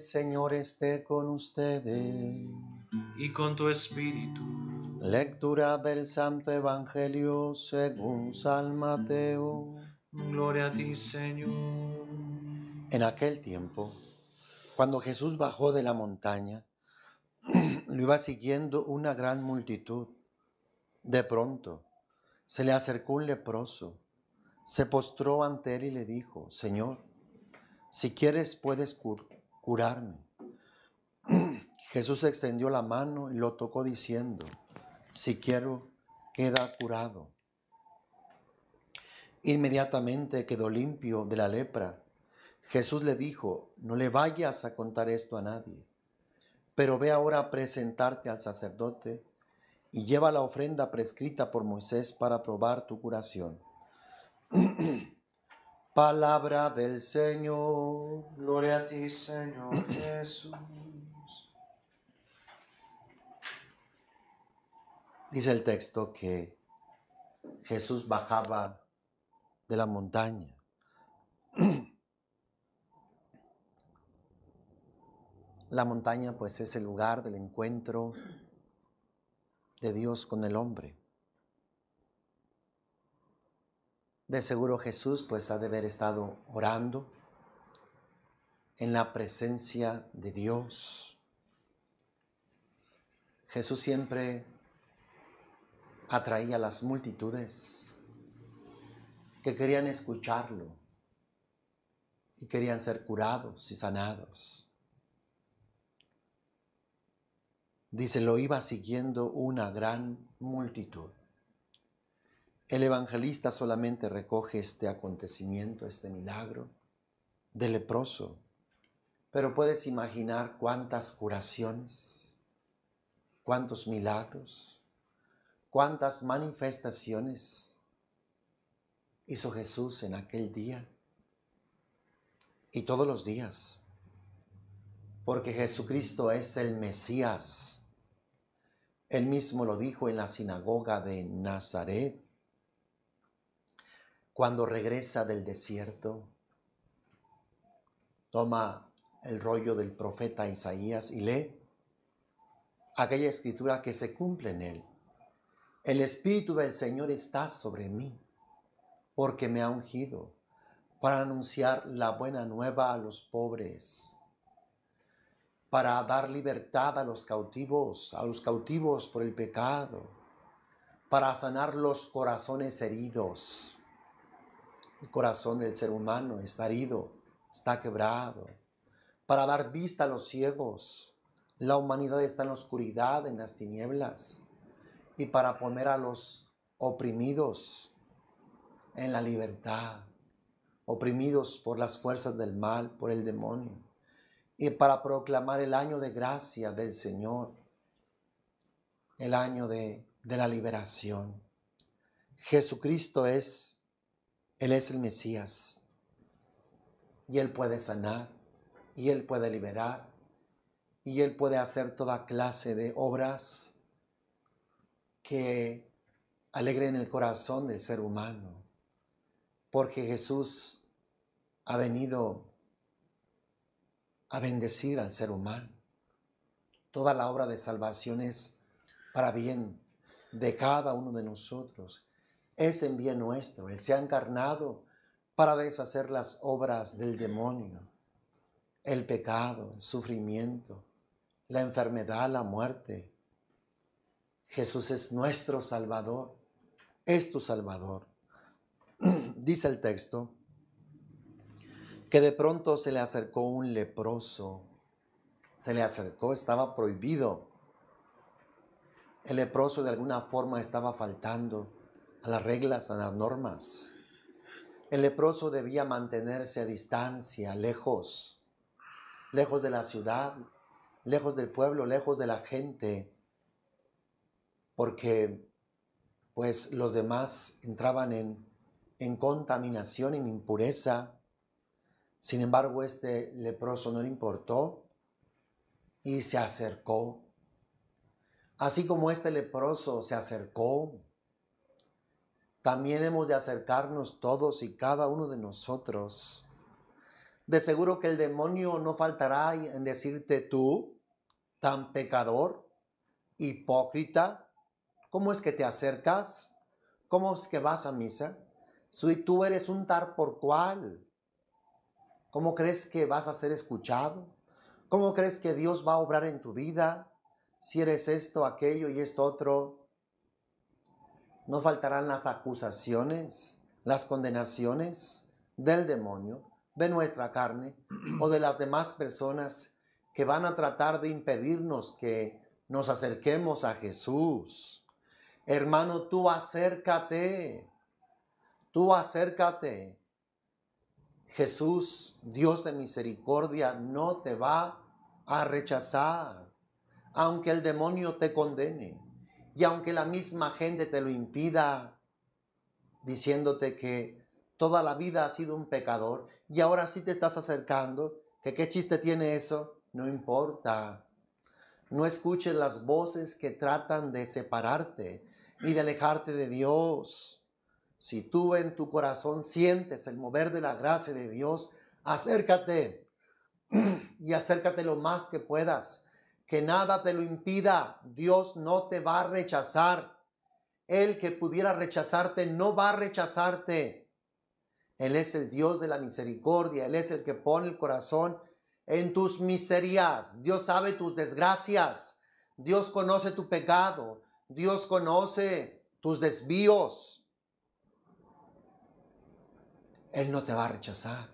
Señor esté con ustedes. Y con tu espíritu. Lectura del Santo Evangelio según San Mateo. Gloria a ti, Señor. En aquel tiempo, cuando Jesús bajó de la montaña, lo iba siguiendo una gran multitud. De pronto, se le acercó un leproso, se postró ante él y le dijo, Señor, si quieres puedes curar curarme. Jesús extendió la mano y lo tocó diciendo, si quiero, queda curado. Inmediatamente quedó limpio de la lepra. Jesús le dijo, no le vayas a contar esto a nadie, pero ve ahora a presentarte al sacerdote y lleva la ofrenda prescrita por Moisés para probar tu curación. Palabra del Señor. Gloria a ti, Señor Jesús. Dice el texto que Jesús bajaba de la montaña. La montaña pues es el lugar del encuentro de Dios con el hombre. De seguro Jesús pues ha de haber estado orando en la presencia de Dios. Jesús siempre atraía a las multitudes que querían escucharlo y querían ser curados y sanados. Dice, lo iba siguiendo una gran multitud. El evangelista solamente recoge este acontecimiento, este milagro de leproso, pero puedes imaginar cuántas curaciones, cuántos milagros, cuántas manifestaciones hizo Jesús en aquel día y todos los días, porque Jesucristo es el Mesías. Él mismo lo dijo en la sinagoga de Nazaret cuando regresa del desierto, toma el rollo del profeta Isaías y lee aquella escritura que se cumple en él. El Espíritu del Señor está sobre mí, porque me ha ungido para anunciar la buena nueva a los pobres, para dar libertad a los cautivos, a los cautivos por el pecado, para sanar los corazones heridos, el corazón del ser humano está herido, está quebrado. Para dar vista a los ciegos, la humanidad está en la oscuridad, en las tinieblas. Y para poner a los oprimidos en la libertad, oprimidos por las fuerzas del mal, por el demonio. Y para proclamar el año de gracia del Señor, el año de, de la liberación. Jesucristo es él es el Mesías. Y Él puede sanar, y Él puede liberar, y Él puede hacer toda clase de obras que alegren el corazón del ser humano. Porque Jesús ha venido a bendecir al ser humano. Toda la obra de salvación es para bien de cada uno de nosotros es en bien nuestro. Él se ha encarnado para deshacer las obras del demonio, el pecado, el sufrimiento, la enfermedad, la muerte. Jesús es nuestro Salvador, es tu Salvador. Dice el texto que de pronto se le acercó un leproso, se le acercó, estaba prohibido. El leproso de alguna forma estaba faltando a las reglas, a las normas. El leproso debía mantenerse a distancia, lejos, lejos de la ciudad, lejos del pueblo, lejos de la gente, porque pues los demás entraban en, en contaminación, en impureza. Sin embargo, este leproso no le importó y se acercó. Así como este leproso se acercó también hemos de acercarnos todos y cada uno de nosotros. De seguro que el demonio no faltará en decirte tú, tan pecador, hipócrita, ¿cómo es que te acercas? ¿Cómo es que vas a misa? Si tú eres un tar por cual, ¿cómo crees que vas a ser escuchado? ¿Cómo crees que Dios va a obrar en tu vida? Si eres esto, aquello y esto otro. Nos faltarán las acusaciones, las condenaciones del demonio, de nuestra carne o de las demás personas que van a tratar de impedirnos que nos acerquemos a Jesús. Hermano, tú acércate, tú acércate. Jesús, Dios de misericordia, no te va a rechazar, aunque el demonio te condene y aunque la misma gente te lo impida, diciéndote que toda la vida has sido un pecador y ahora sí te estás acercando, que qué chiste tiene eso, no importa. No escuches las voces que tratan de separarte y de alejarte de Dios. Si tú en tu corazón sientes el mover de la gracia de Dios, acércate y acércate lo más que puedas que nada te lo impida. Dios no te va a rechazar. El que pudiera rechazarte no va a rechazarte. Él es el Dios de la misericordia. Él es el que pone el corazón en tus miserias. Dios sabe tus desgracias. Dios conoce tu pecado. Dios conoce tus desvíos. Él no te va a rechazar.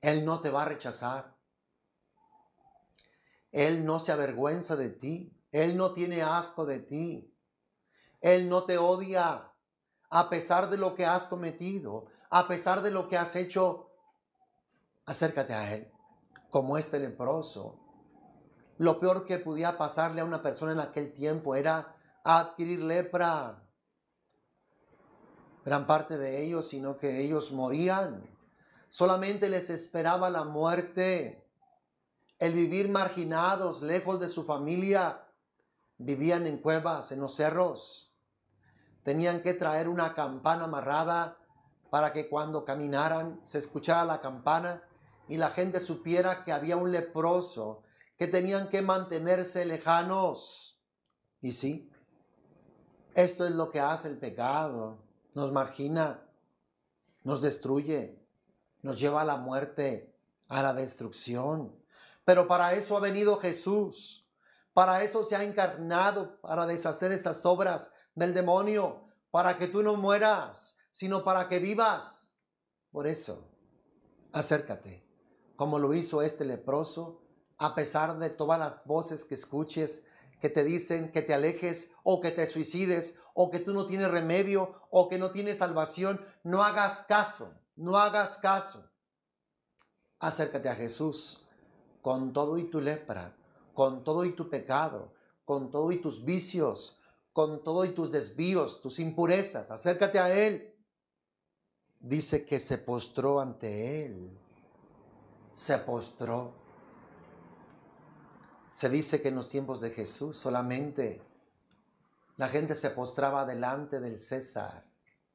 Él no te va a rechazar. Él no se avergüenza de ti. Él no tiene asco de ti. Él no te odia a pesar de lo que has cometido, a pesar de lo que has hecho. Acércate a Él, como este leproso. Lo peor que podía pasarle a una persona en aquel tiempo era adquirir lepra. Gran parte de ellos, sino que ellos morían. Solamente les esperaba la muerte el vivir marginados, lejos de su familia. Vivían en cuevas, en los cerros. Tenían que traer una campana amarrada para que cuando caminaran se escuchara la campana y la gente supiera que había un leproso, que tenían que mantenerse lejanos. Y sí, esto es lo que hace el pecado. Nos margina, nos destruye, nos lleva a la muerte, a la destrucción. Pero para eso ha venido Jesús. Para eso se ha encarnado, para deshacer estas obras del demonio, para que tú no mueras, sino para que vivas. Por eso, acércate, como lo hizo este leproso, a pesar de todas las voces que escuches, que te dicen que te alejes o que te suicides o que tú no tienes remedio o que no tienes salvación, no hagas caso, no hagas caso. Acércate a Jesús con todo y tu lepra, con todo y tu pecado, con todo y tus vicios, con todo y tus desvíos, tus impurezas. Acércate a Él. Dice que se postró ante Él. Se postró. Se dice que en los tiempos de Jesús solamente la gente se postraba delante del César,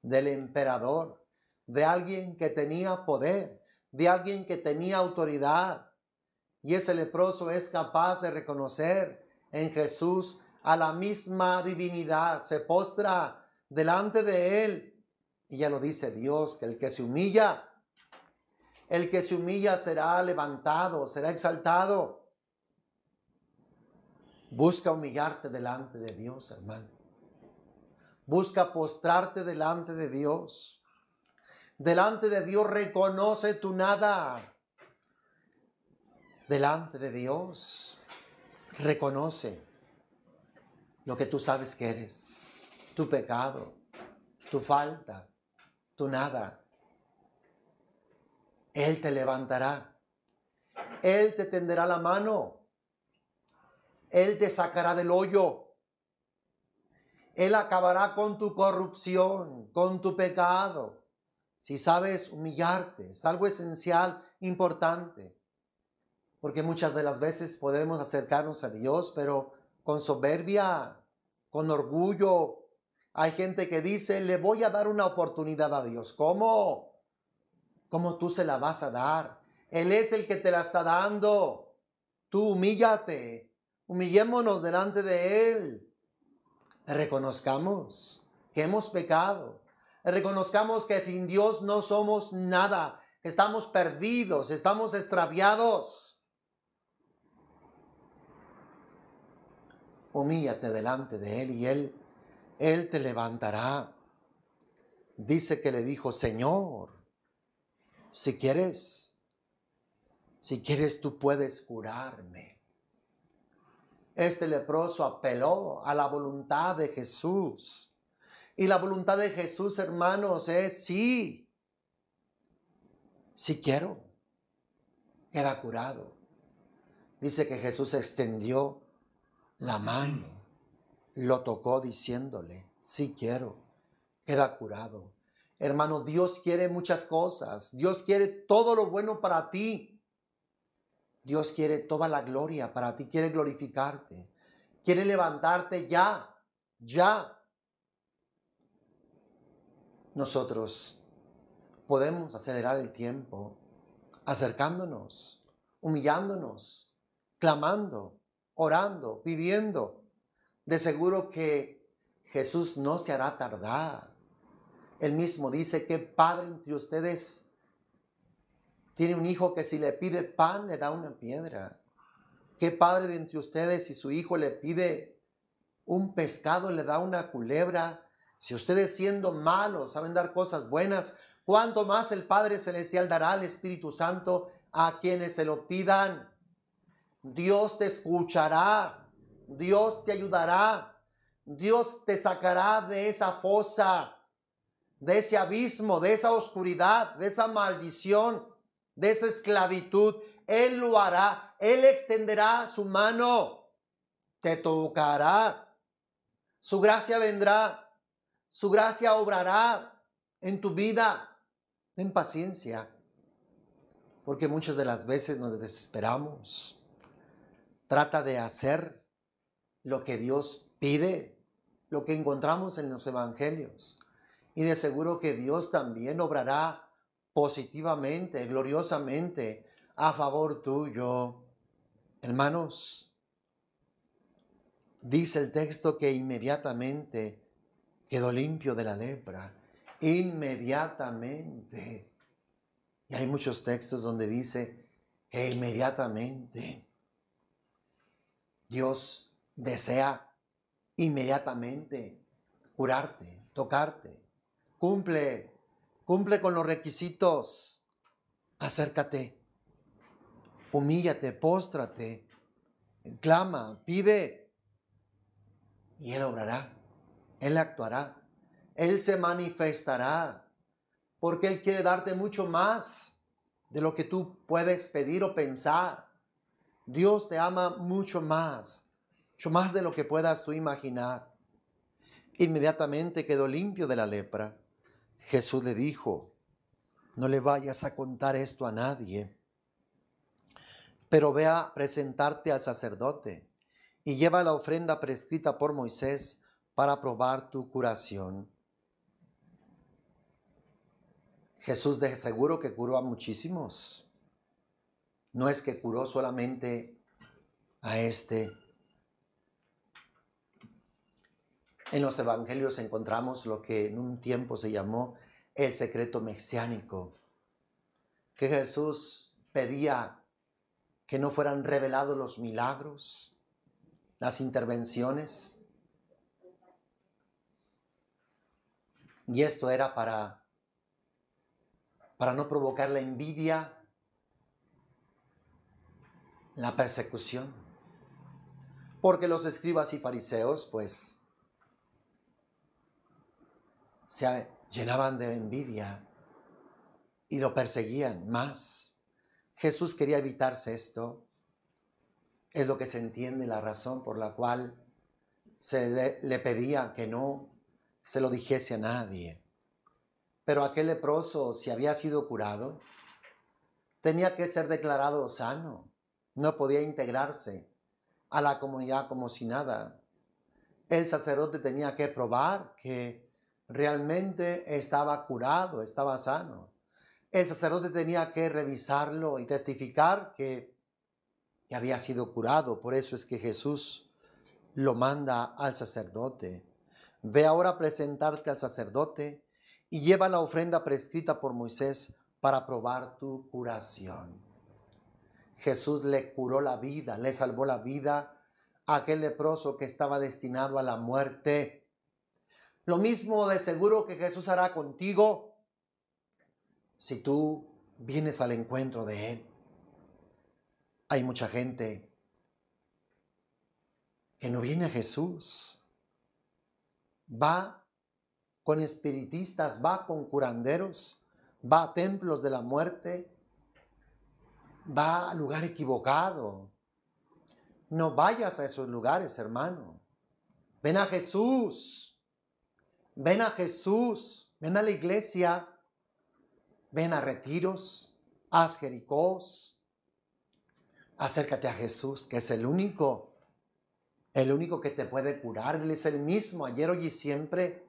del emperador, de alguien que tenía poder, de alguien que tenía autoridad, y ese leproso es capaz de reconocer en Jesús a la misma divinidad, se postra delante de él. Y ya lo dice Dios, que el que se humilla, el que se humilla será levantado, será exaltado. Busca humillarte delante de Dios, hermano. Busca postrarte delante de Dios. Delante de Dios reconoce tu nada delante de Dios. Reconoce lo que tú sabes que eres, tu pecado, tu falta, tu nada. Él te levantará. Él te tenderá la mano. Él te sacará del hoyo. Él acabará con tu corrupción, con tu pecado. Si sabes humillarte, es algo esencial, importante porque muchas de las veces podemos acercarnos a Dios, pero con soberbia, con orgullo. Hay gente que dice, le voy a dar una oportunidad a Dios. ¿Cómo? ¿Cómo tú se la vas a dar? Él es el que te la está dando. Tú humíllate, humillémonos delante de Él. Reconozcamos que hemos pecado. Reconozcamos que sin Dios no somos nada. Estamos perdidos, estamos extraviados. humíllate delante de Él y Él, Él te levantará. Dice que le dijo, Señor, si quieres, si quieres tú puedes curarme. Este leproso apeló a la voluntad de Jesús. Y la voluntad de Jesús, hermanos, es sí, si quiero, queda curado. Dice que Jesús extendió la mano, lo tocó diciéndole, sí quiero, queda curado. Hermano, Dios quiere muchas cosas, Dios quiere todo lo bueno para ti. Dios quiere toda la gloria para ti, quiere glorificarte, quiere levantarte ya, ya. Nosotros podemos acelerar el tiempo acercándonos, humillándonos, clamando, orando, viviendo. De seguro que Jesús no se hará tardar. el mismo dice que padre entre ustedes tiene un hijo que si le pide pan le da una piedra. ¿Qué padre de entre ustedes si su hijo le pide un pescado le da una culebra? Si ustedes siendo malos saben dar cosas buenas, ¿cuánto más el Padre Celestial dará al Espíritu Santo a quienes se lo pidan? Dios te escuchará, Dios te ayudará, Dios te sacará de esa fosa, de ese abismo, de esa oscuridad, de esa maldición, de esa esclavitud. Él lo hará, Él extenderá su mano, te tocará, su gracia vendrá, su gracia obrará en tu vida. Ten paciencia, porque muchas de las veces nos desesperamos trata de hacer lo que Dios pide, lo que encontramos en los evangelios. Y de seguro que Dios también obrará positivamente, gloriosamente, a favor tuyo. Hermanos, dice el texto que inmediatamente quedó limpio de la lepra. Inmediatamente. Y hay muchos textos donde dice que inmediatamente. Dios desea inmediatamente curarte, tocarte. Cumple, cumple con los requisitos. Acércate, humíllate, póstrate, clama, pide y Él obrará, Él actuará, Él se manifestará, porque Él quiere darte mucho más de lo que tú puedes pedir o pensar. Dios te ama mucho más, mucho más de lo que puedas tú imaginar. Inmediatamente quedó limpio de la lepra. Jesús le dijo, no le vayas a contar esto a nadie, pero ve a presentarte al sacerdote y lleva la ofrenda prescrita por Moisés para probar tu curación. Jesús de seguro que curó a muchísimos no es que curó solamente a este. En los evangelios encontramos lo que en un tiempo se llamó el secreto mesiánico, que Jesús pedía que no fueran revelados los milagros, las intervenciones. Y esto era para, para no provocar la envidia la persecución. Porque los escribas y fariseos, pues, se llenaban de envidia y lo perseguían más. Jesús quería evitarse esto. Es lo que se entiende la razón por la cual se le, pedía que no se lo dijese a nadie. Pero aquel leproso, si había sido curado, tenía que ser declarado sano no podía integrarse a la comunidad como si nada. El sacerdote tenía que probar que realmente estaba curado, estaba sano. El sacerdote tenía que revisarlo y testificar que, había sido curado. Por eso es que Jesús lo manda al sacerdote. Ve ahora a presentarte al sacerdote y lleva la ofrenda prescrita por Moisés para probar tu curación. Jesús le curó la vida, le salvó la vida a aquel leproso que estaba destinado a la muerte. Lo mismo de seguro que Jesús hará contigo si tú vienes al encuentro de Él. Hay mucha gente que no viene a Jesús. Va con espiritistas, va con curanderos, va a templos de la muerte, va al lugar equivocado. No vayas a esos lugares, hermano. Ven a Jesús. Ven a Jesús. Ven a la iglesia. Ven a retiros. Haz jericós. Acércate a Jesús, que es el único. El único que te puede curar. Él es el mismo, ayer, hoy y siempre.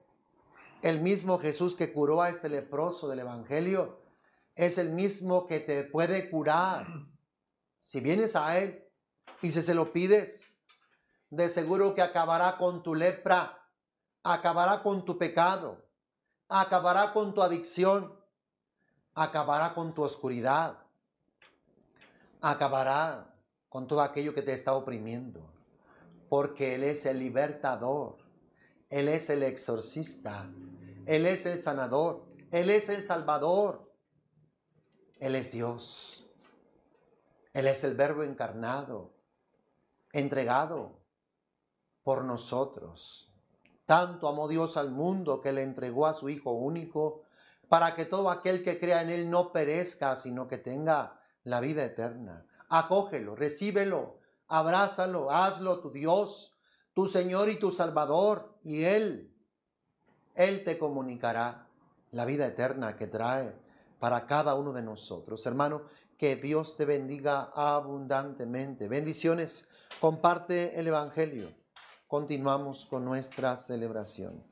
El mismo Jesús que curó a este leproso del Evangelio es el mismo que te puede curar. Si vienes a Él y si se lo pides, de seguro que acabará con tu lepra, acabará con tu pecado, acabará con tu adicción, acabará con tu oscuridad, acabará con todo aquello que te está oprimiendo, porque Él es el libertador, Él es el exorcista, Él es el sanador, Él es el salvador. Él es Dios. Él es el verbo encarnado, entregado por nosotros. Tanto amó Dios al mundo que le entregó a su Hijo único para que todo aquel que crea en Él no perezca, sino que tenga la vida eterna. Acógelo, recíbelo, abrázalo, hazlo tu Dios, tu Señor y tu Salvador, y Él, Él te comunicará la vida eterna que trae para cada uno de nosotros. Hermano, que Dios te bendiga abundantemente. Bendiciones. Comparte el Evangelio. Continuamos con nuestra celebración.